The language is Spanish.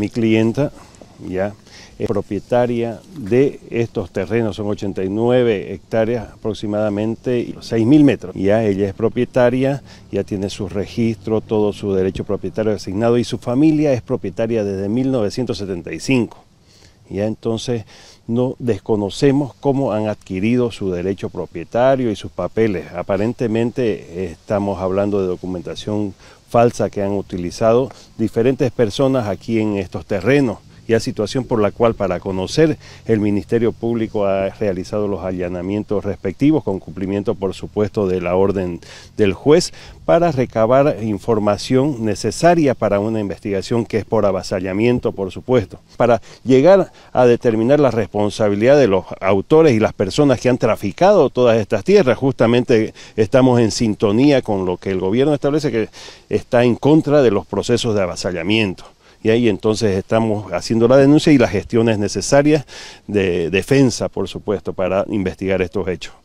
Mi clienta ya es propietaria de estos terrenos, son 89 hectáreas aproximadamente, 6.000 metros. Ya ella es propietaria, ya tiene su registro, todo su derecho propietario asignado y su familia es propietaria desde 1975. Ya entonces no desconocemos cómo han adquirido su derecho propietario y sus papeles. Aparentemente eh, estamos hablando de documentación falsa que han utilizado diferentes personas aquí en estos terrenos y a situación por la cual para conocer el Ministerio Público ha realizado los allanamientos respectivos con cumplimiento por supuesto de la orden del juez para recabar información necesaria para una investigación que es por avasallamiento por supuesto, para llegar a determinar la responsabilidad de los autores y las personas que han traficado todas estas tierras. Justamente estamos en sintonía con lo que el gobierno establece que está en contra de los procesos de avasallamiento y ahí entonces estamos haciendo la denuncia y las gestiones necesarias de defensa, por supuesto, para investigar estos hechos.